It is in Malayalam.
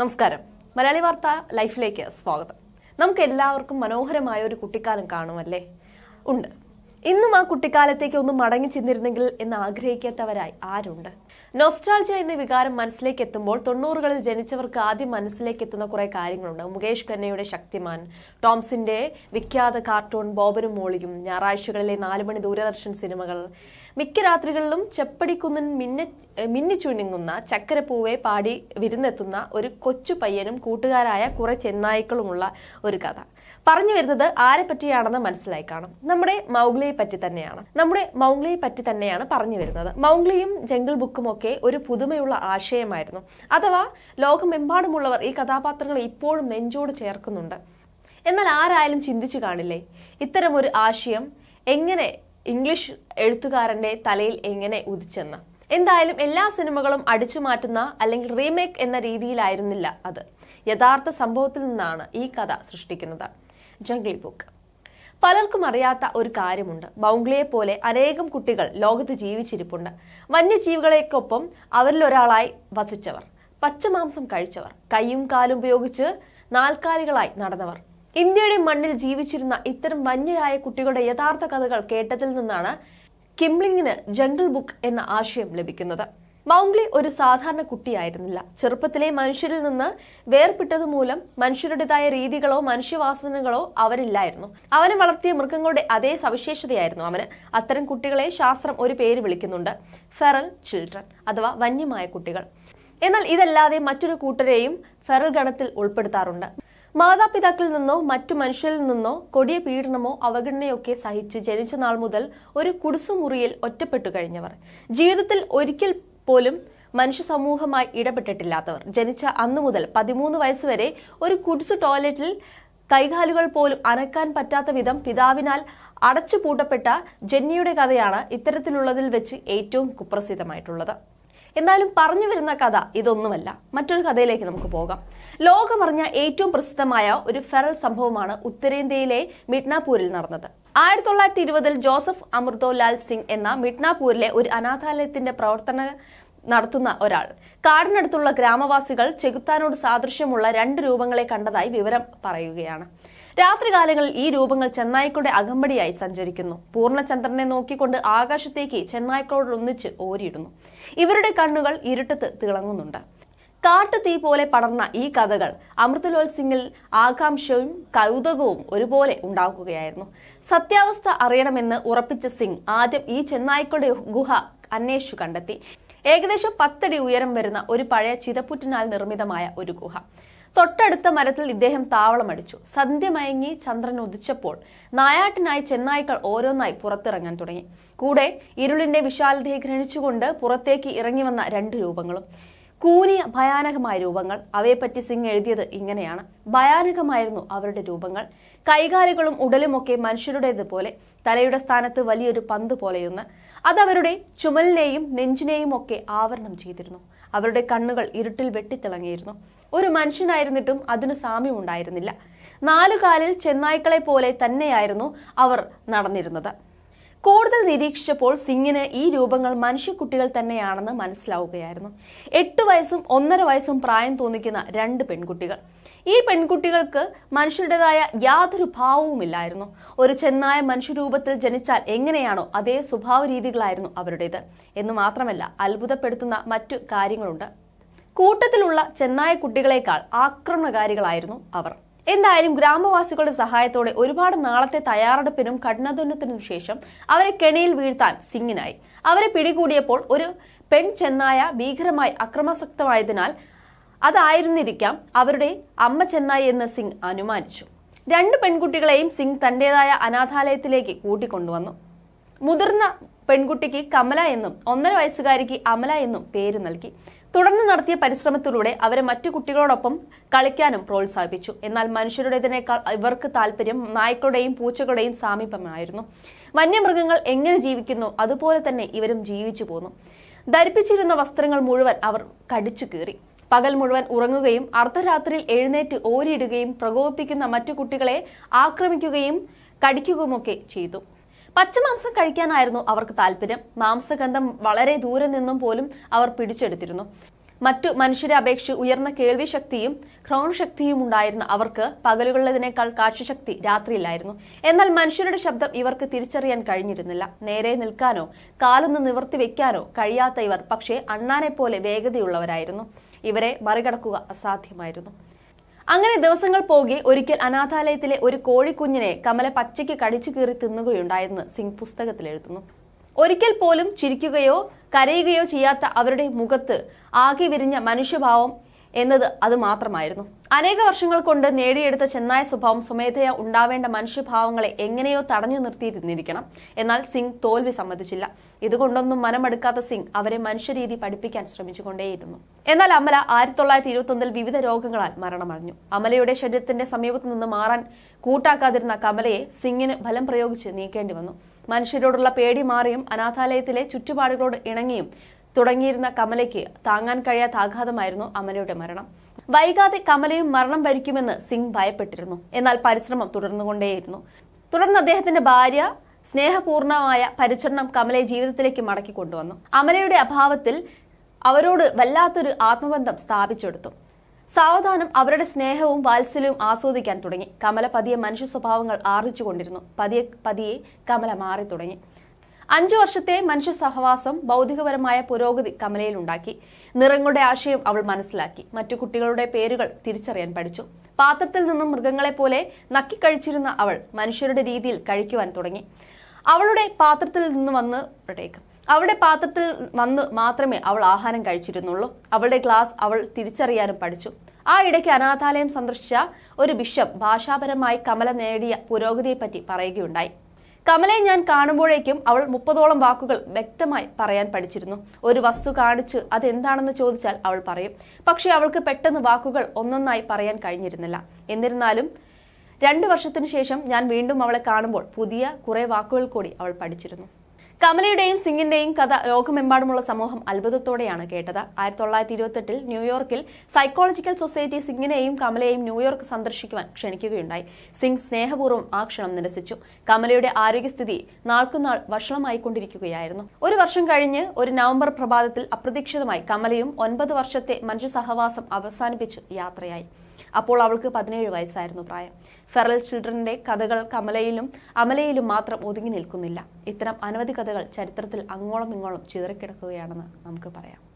നമസ്കാരം മലയാളി വാർത്ത ലൈഫിലേക്ക് സ്വാഗതം നമുക്ക് എല്ലാവർക്കും മനോഹരമായ ഒരു കുട്ടിക്കാലം കാണുമല്ലേ ഉണ്ട് ഇന്നും ആ കുട്ടിക്കാലത്തേക്ക് ഒന്ന് മടങ്ങി ചെന്നിരുന്നെങ്കിൽ എന്ന് ആഗ്രഹിക്കാത്തവരായി ആരുണ്ട് നൊസ്റ്റാൾജ എന്ന വികാരം മനസ്സിലേക്ക് എത്തുമ്പോൾ തൊണ്ണൂറുകളിൽ ജനിച്ചവർക്ക് ആദ്യം മനസ്സിലേക്ക് എത്തുന്ന കുറേ കാര്യങ്ങളുണ്ട് മുകേഷ് ഖന്നയുടെ ശക്തിമാൻ ടോംസിന്റെ വിഖ്യാത കാർട്ടൂൺ ബോബനും മോളിയും ഞായറാഴ്ചകളിലെ നാലുമണി ദൂരദർശൻ സിനിമകൾ മിക്ക രാത്രികളിലും ചെപ്പടിക്കുന്നിൻ മിന്ന മിന്നിച്ചുണുങ്ങുന്ന ചക്കരപ്പൂവെ പാടി വിരുന്നെത്തുന്ന ഒരു കൊച്ചു പയ്യനും കൂട്ടുകാരായ കുറെ ചെന്നായ്ക്കളുമുള്ള ഒരു കഥ പറഞ്ഞു വരുന്നത് ആരെ പറ്റിയാണെന്ന് മനസ്സിലായി കാണും നമ്മുടെ മൗഗ്ലിയെ പറ്റി തന്നെയാണ് നമ്മുടെ മൗഗ്ലിയെ പറ്റി തന്നെയാണ് പറഞ്ഞു വരുന്നത് മൗഗ്ലിയും ജംഗിൾ ബുക്കും ഒക്കെ ഒരു പുതുമയുള്ള ആശയമായിരുന്നു അഥവാ ലോകമെമ്പാടുമുള്ളവർ ഈ കഥാപാത്രങ്ങളെ ഇപ്പോഴും നെഞ്ചോട് ചേർക്കുന്നുണ്ട് എന്നാൽ ആരായാലും ചിന്തിച്ചു കാണില്ലേ ഇത്തരമൊരു ആശയം എങ്ങനെ ഇംഗ്ലീഷ് എഴുത്തുകാരന്റെ തലയിൽ എങ്ങനെ ഉദിച്ചെന്ന് എന്തായാലും എല്ലാ സിനിമകളും അടിച്ചു മാറ്റുന്ന അല്ലെങ്കിൽ റീമേക്ക് എന്ന രീതിയിലായിരുന്നില്ല അത് യഥാർത്ഥ സംഭവത്തിൽ നിന്നാണ് ഈ കഥ സൃഷ്ടിക്കുന്നത് ജംഗ്ലി ബുക്ക് പലർക്കും അറിയാത്ത ഒരു കാര്യമുണ്ട് ബൗംഗ്ലിയെ പോലെ അനേകം കുട്ടികൾ ലോകത്ത് ജീവിച്ചിരിപ്പുണ്ട് വന്യജീവികളെക്കൊപ്പം അവരിലൊരാളായി വസിച്ചവർ പച്ചമാംസം കഴിച്ചവർ കൈയും കാലും ഉപയോഗിച്ച് നാൽക്കാലികളായി നടന്നവർ ഇന്ത്യയുടെ മണ്ണിൽ ജീവിച്ചിരുന്ന ഇത്തരം വന്യരായ കുട്ടികളുടെ യഥാർത്ഥ കഥകൾ കേട്ടതിൽ നിന്നാണ് കിംലിങ്ങിന് ജംഗിൾ ബുക്ക് എന്ന ആശയം ലഭിക്കുന്നത് മൗംഗ്ലി ഒരു സാധാരണ കുട്ടിയായിരുന്നില്ല ചെറുപ്പത്തിലെ മനുഷ്യരിൽ നിന്ന് വേർപെട്ടതുമൂലം മനുഷ്യരുടേതായ രീതികളോ മനുഷ്യവാസനകളോ അവരില്ലായിരുന്നു അവനെ വളർത്തിയ മൃഗങ്ങളുടെ അതേ സവിശേഷതയായിരുന്നു അവന് അത്തരം കുട്ടികളെ ശാസ്ത്രം ഒരു പേര് വിളിക്കുന്നുണ്ട് ഫെറൽ ചിൽഡ്രൻ അഥവാ വന്യമായ കുട്ടികൾ എന്നാൽ ഇതല്ലാതെ മറ്റൊരു കൂട്ടരെയും ഫെറൽ ഗണത്തിൽ ഉൾപ്പെടുത്താറുണ്ട് മാതാപിതാക്കളിൽ നിന്നോ മറ്റു മനുഷ്യരിൽ നിന്നോ കൊടിയ പീഡനമോ അവഗണനയൊക്കെ സഹിച്ച് ജനിച്ച നാൾ മുതൽ ഒരു കുടുസുമുറിയിൽ ഒറ്റപ്പെട്ടു കഴിഞ്ഞവർ ജീവിതത്തിൽ ഒരിക്കൽ പോലും മനുഷ്യ സമൂഹമായി ഇടപെട്ടിട്ടില്ലാത്തവർ ജനിച്ച അന്നു മുതൽ പതിമൂന്ന് വയസ്സുവരെ ഒരു കുടിസു ടോയ്ലറ്റിൽ കൈകാലുകൾ പോലും അനക്കാൻ പറ്റാത്ത വിധം പിതാവിനാൽ അടച്ചുപൂട്ടപ്പെട്ട ജെന്നിയുടെ കഥയാണ് ഇത്തരത്തിലുള്ളതിൽ വെച്ച് ഏറ്റവും കുപ്രസിദ്ധമായിട്ടുള്ളത് എന്നാലും പറഞ്ഞു വരുന്ന കഥ ഇതൊന്നുമല്ല മറ്റൊരു കഥയിലേക്ക് നമുക്ക് പോകാം ലോകമറിഞ്ഞ ഏറ്റവും പ്രസിദ്ധമായ ഒരു ഫെറൽ സംഭവമാണ് ഉത്തരേന്ത്യയിലെ മിഡ്നാപൂരിൽ നടന്നത് ആയിരത്തി തൊള്ളായിരത്തി ഇരുപതിൽ ജോസഫ് അമൃതോ ലാൽ സിംഗ് എന്ന മിഡ്നാപൂരിലെ ഒരു അനാഥാലയത്തിന്റെ പ്രവർത്തന നടത്തുന്ന ഒരാൾ കാടിനടുത്തുള്ള ഗ്രാമവാസികൾ ചെകുത്താനോട് സാദൃശ്യമുള്ള രണ്ട് രൂപങ്ങളെ കണ്ടതായി വിവരം പറയുകയാണ് രാത്രികാലങ്ങളിൽ ഈ രൂപങ്ങൾ ചെന്നായ്ക്കളുടെ അകമ്പടിയായി സഞ്ചരിക്കുന്നു പൂർണ്ണചന്ദ്രനെ നോക്കിക്കൊണ്ട് ആകാശത്തേക്ക് ചെന്നായ്ക്കളോടൊന്നിച്ച് ഓരിയിടുന്നു ഇവരുടെ കണ്ണുകൾ ഇരുട്ടത്ത് തിളങ്ങുന്നുണ്ട് കാട്ടുതീ പോലെ പടർന്ന ഈ കഥകൾ അമൃതലോൽ സിംഗിൽ ആകാംക്ഷയും കൗതുകവും ഒരുപോലെ ഉണ്ടാക്കുകയായിരുന്നു സത്യാവസ്ഥ അറിയണമെന്ന് ഉറപ്പിച്ച സിംഗ് ആദ്യം ഈ ചെന്നായ്ക്കളുടെ ഗുഹ അന്വേഷിച്ചു കണ്ടെത്തി ഏകദേശം പത്തടി ഉയരം വരുന്ന ഒരു പഴയ ചിതപ്പുറ്റിനാൽ നിർമ്മിതമായ ഒരു ഗുഹ തൊട്ടടുത്ത മരത്തിൽ ഇദ്ദേഹം താവളമടിച്ചു മയങ്ങി ചന്ദ്രൻ ഉദിച്ചപ്പോൾ നായാട്ടിനായി ചെന്നായ്ക്കൾ ഓരോന്നായി പുറത്തിറങ്ങാൻ തുടങ്ങി കൂടെ ഇരുളിന്റെ വിശാലതയെ ഗ്രഹിച്ചുകൊണ്ട് പുറത്തേക്ക് ഇറങ്ങി വന്ന രണ്ട് രൂപങ്ങളും കൂനിയ ഭയാനകമായ രൂപങ്ങൾ അവയെപ്പറ്റി സിംഗ് എഴുതിയത് ഇങ്ങനെയാണ് ഭയാനകമായിരുന്നു അവരുടെ രൂപങ്ങൾ കൈകാലുകളും ഉടലുമൊക്കെ മനുഷ്യരുടേതുപോലെ തലയുടെ സ്ഥാനത്ത് വലിയൊരു പന്ത് പോലെയൊന്ന് അതവരുടെ ചുമലിനെയും നെഞ്ചിനെയും ഒക്കെ ആവരണം ചെയ്തിരുന്നു അവരുടെ കണ്ണുകൾ ഇരുട്ടിൽ വെട്ടിത്തിളങ്ങിയിരുന്നു ഒരു മനുഷ്യനായിരുന്നിട്ടും അതിനു ഉണ്ടായിരുന്നില്ല നാലുകാലിൽ ചെന്നായ്ക്കളെ പോലെ തന്നെയായിരുന്നു അവർ നടന്നിരുന്നത് കൂടുതൽ നിരീക്ഷിച്ചപ്പോൾ സിംഗിന് ഈ രൂപങ്ങൾ മനുഷ്യക്കുട്ടികൾ തന്നെയാണെന്ന് മനസ്സിലാവുകയായിരുന്നു എട്ട് വയസ്സും ഒന്നര വയസ്സും പ്രായം തോന്നിക്കുന്ന രണ്ട് പെൺകുട്ടികൾ ഈ പെൺകുട്ടികൾക്ക് മനുഷ്യരുടേതായ യാതൊരു ഭാവവുമില്ലായിരുന്നു ഒരു ചെന്നായ മനുഷ്യരൂപത്തിൽ ജനിച്ചാൽ എങ്ങനെയാണോ അതേ സ്വഭാവ രീതികളായിരുന്നു അവരുടേത് എന്ന് മാത്രമല്ല അത്ഭുതപ്പെടുത്തുന്ന മറ്റു കാര്യങ്ങളുണ്ട് കൂട്ടത്തിലുള്ള ചെന്നായ കുട്ടികളെക്കാൾ ആക്രമണകാരികളായിരുന്നു അവർ എന്തായാലും ഗ്രാമവാസികളുടെ സഹായത്തോടെ ഒരുപാട് നാളത്തെ തയ്യാറെടുപ്പിനും കഠിനാധ്വാനത്തിനും ശേഷം അവരെ കെണിയിൽ വീഴ്ത്താൻ സിംഗിനായി അവരെ പിടികൂടിയപ്പോൾ ഒരു പെൺ ചെന്നായ ഭീകരമായി അക്രമാസക്തമായതിനാൽ അതായിരുന്നിരിക്കാം അവരുടെ അമ്മ ചെന്നായി എന്ന് സിംഗ് അനുമാനിച്ചു രണ്ട് പെൺകുട്ടികളെയും സിംഗ് തന്റേതായ അനാഥാലയത്തിലേക്ക് കൂട്ടിക്കൊണ്ടുവന്നു മുതിർന്ന പെൺകുട്ടിക്ക് കമല എന്നും ഒന്നര വയസ്സുകാരിക്ക് അമല എന്നും പേര് നൽകി തുടർന്ന് നടത്തിയ പരിശ്രമത്തിലൂടെ അവരെ മറ്റു കുട്ടികളോടൊപ്പം കളിക്കാനും പ്രോത്സാഹിപ്പിച്ചു എന്നാൽ മനുഷ്യരുടേതിനേക്കാൾ ഇവർക്ക് താല്പര്യം നായ്ക്കളുടെയും പൂച്ചകളുടെയും സാമീപ്യമായിരുന്നു വന്യമൃഗങ്ങൾ എങ്ങനെ ജീവിക്കുന്നു അതുപോലെ തന്നെ ഇവരും ജീവിച്ചു പോന്നു ധരിപ്പിച്ചിരുന്ന വസ്ത്രങ്ങൾ മുഴുവൻ അവർ കടിച്ചു കീറി പകൽ മുഴുവൻ ഉറങ്ങുകയും അർദ്ധരാത്രിയിൽ എഴുന്നേറ്റ് ഓരിയിടുകയും പ്രകോപിപ്പിക്കുന്ന മറ്റു കുട്ടികളെ ആക്രമിക്കുകയും കടിക്കുകയുമൊക്കെ ചെയ്തു പച്ചമാംസം കഴിക്കാനായിരുന്നു അവർക്ക് താല്പര്യം മാംസഗന്ധം വളരെ ദൂരെ നിന്നും പോലും അവർ പിടിച്ചെടുത്തിരുന്നു മറ്റു മനുഷ്യരെ അപേക്ഷിച്ച് ഉയർന്ന കേൾവി ശക്തിയും ക്രൗൺ ശക്തിയും ഉണ്ടായിരുന്ന അവർക്ക് പകലുകളിലതിനേക്കാൾ കാഴ്ചശക്തി രാത്രിയിലായിരുന്നു എന്നാൽ മനുഷ്യരുടെ ശബ്ദം ഇവർക്ക് തിരിച്ചറിയാൻ കഴിഞ്ഞിരുന്നില്ല നേരെ നിൽക്കാനോ കാലൊന്ന് നിവർത്തി വെക്കാനോ കഴിയാത്ത ഇവർ പക്ഷേ അണ്ണാനെ പോലെ വേഗതയുള്ളവരായിരുന്നു ഇവരെ മറികടക്കുക അസാധ്യമായിരുന്നു അങ്ങനെ ദിവസങ്ങൾ പോകെ ഒരിക്കൽ അനാഥാലയത്തിലെ ഒരു കോഴിക്കുഞ്ഞിനെ കമല പച്ചയ്ക്ക് കടിച്ചു കീറി തിന്നുകയുണ്ടായെന്ന് സിംഗ് പുസ്തകത്തിൽ എഴുതുന്നു ഒരിക്കൽ പോലും ചിരിക്കുകയോ കരയുകയോ ചെയ്യാത്ത അവരുടെ മുഖത്ത് ആകെ വിരിഞ്ഞ മനുഷ്യഭാവം എന്നത് അത് മാത്രമായിരുന്നു അനേക വർഷങ്ങൾ കൊണ്ട് നേടിയെടുത്ത ചെന്നായ സ്വഭാവം സ്വമേധയാ ഉണ്ടാവേണ്ട മനുഷ്യഭാവങ്ങളെ എങ്ങനെയോ തടഞ്ഞു നിർത്തിയിരുന്നിരിക്കണം എന്നാൽ സിംഗ് തോൽവി സമ്മതിച്ചില്ല ഇതുകൊണ്ടൊന്നും മനമെടുക്കാത്ത സിംഗ് അവരെ മനുഷ്യരീതി പഠിപ്പിക്കാൻ ശ്രമിച്ചുകൊണ്ടേയിരുന്നു എന്നാൽ അമല ആയിരത്തി തൊള്ളായിരത്തി ഇരുപത്തൊന്നിൽ വിവിധ രോഗങ്ങളാൽ മരണമടഞ്ഞു അമലയുടെ ശരീരത്തിന്റെ സമീപത്തു നിന്ന് മാറാൻ കൂട്ടാക്കാതിരുന്ന കമലയെ സിംഗിന് ബലം പ്രയോഗിച്ച് നീക്കേണ്ടി വന്നു മനുഷ്യരോടുള്ള പേടി മാറിയും അനാഥാലയത്തിലെ ചുറ്റുപാടുകളോട് ഇണങ്ങിയും തുടങ്ങിയിരുന്ന കമലയ്ക്ക് താങ്ങാൻ കഴിയാത്ത ആഘാതമായിരുന്നു അമലയുടെ മരണം വൈകാതെ കമലയും മരണം ഭരിക്കുമെന്ന് സിംഗ് ഭയപ്പെട്ടിരുന്നു എന്നാൽ പരിശ്രമം തുടർന്നുകൊണ്ടേയിരുന്നു തുടർന്ന് അദ്ദേഹത്തിന്റെ ഭാര്യ സ്നേഹപൂർണമായ പരിചരണം കമലയെ ജീവിതത്തിലേക്ക് മടക്കി കൊണ്ടുവന്നു അമലയുടെ അഭാവത്തിൽ അവരോട് വല്ലാത്തൊരു ആത്മബന്ധം സ്ഥാപിച്ചെടുത്തു സാവധാനം അവരുടെ സ്നേഹവും വാത്സല്യവും ആസ്വദിക്കാൻ തുടങ്ങി കമല പതിയെ മനുഷ്യ സ്വഭാവങ്ങൾ ആർജിച്ചുകൊണ്ടിരുന്നു പതിയെ പതിയെ കമല മാറി തുടങ്ങി അഞ്ചു വർഷത്തെ മനുഷ്യ സഹവാസം ഭൗതികപരമായ പുരോഗതി കമലയിലുണ്ടാക്കി നിറങ്ങളുടെ ആശയം അവൾ മനസ്സിലാക്കി മറ്റു കുട്ടികളുടെ പേരുകൾ തിരിച്ചറിയാൻ പഠിച്ചു പാത്രത്തിൽ നിന്നും മൃഗങ്ങളെ നക്കി നക്കിക്കഴിച്ചിരുന്ന അവൾ മനുഷ്യരുടെ രീതിയിൽ കഴിക്കുവാൻ തുടങ്ങി അവളുടെ പാത്രത്തിൽ നിന്ന് വന്ന് അവളുടെ പാത്രത്തിൽ വന്ന് മാത്രമേ അവൾ ആഹാരം കഴിച്ചിരുന്നുള്ളൂ അവളുടെ ക്ലാസ് അവൾ തിരിച്ചറിയാനും പഠിച്ചു ആ ഇടയ്ക്ക് അനാഥാലയം സന്ദർശിച്ച ഒരു ബിഷപ്പ് ഭാഷാപരമായി കമല നേടിയ പുരോഗതിയെപ്പറ്റി പറയുകയുണ്ടായി കമലയെ ഞാൻ കാണുമ്പോഴേക്കും അവൾ മുപ്പതോളം വാക്കുകൾ വ്യക്തമായി പറയാൻ പഠിച്ചിരുന്നു ഒരു വസ്തു കാണിച്ച് അതെന്താണെന്ന് ചോദിച്ചാൽ അവൾ പറയും പക്ഷേ അവൾക്ക് പെട്ടെന്ന് വാക്കുകൾ ഒന്നൊന്നായി പറയാൻ കഴിഞ്ഞിരുന്നില്ല എന്നിരുന്നാലും രണ്ടു വർഷത്തിനു ശേഷം ഞാൻ വീണ്ടും അവളെ കാണുമ്പോൾ പുതിയ കുറേ വാക്കുകൾ കൂടി അവൾ പഠിച്ചിരുന്നു കമലയുടെയും സിംഗിന്റെയും കഥ ലോകമെമ്പാടുമുള്ള സമൂഹം അത്ഭുതത്തോടെയാണ് കേട്ടത് ആയിരത്തി തൊള്ളായിരത്തി ഇരുപത്തെട്ടിൽ ന്യൂയോർക്കിൽ സൈക്കോളജിക്കൽ സൊസൈറ്റി സിംഗിനെയും കമലയെയും ന്യൂയോർക്ക് സന്ദർശിക്കുവാൻ ക്ഷണിക്കുകയുണ്ടായി സിംഗ് സ്നേഹപൂർവ്വം ആ ക്ഷണം നിരസിച്ചു കമലയുടെ ആരോഗ്യസ്ഥിതി നാൾക്കുനാൾ വഷളമായിക്കൊണ്ടിരിക്കുകയായിരുന്നു ഒരു വർഷം കഴിഞ്ഞ് ഒരു നവംബർ പ്രഭാതത്തിൽ അപ്രതീക്ഷിതമായി കമലയും ഒൻപത് വർഷത്തെ മനുഷ്യ സഹവാസം അവസാനിപ്പിച്ച് യാത്രയായി അപ്പോൾ അവൾക്ക് പതിനേഴ് വയസ്സായിരുന്നു പ്രായം ഫെറൽ ചിൽഡ്രന്റെ കഥകൾ കമലയിലും അമലയിലും മാത്രം ഒതുങ്ങി നിൽക്കുന്നില്ല ഇത്തരം അനവധി കഥകൾ ചരിത്രത്തിൽ അങ്ങോളം ഇങ്ങോളം ചിതറിക്കിടക്കുകയാണെന്ന് നമുക്ക് പറയാം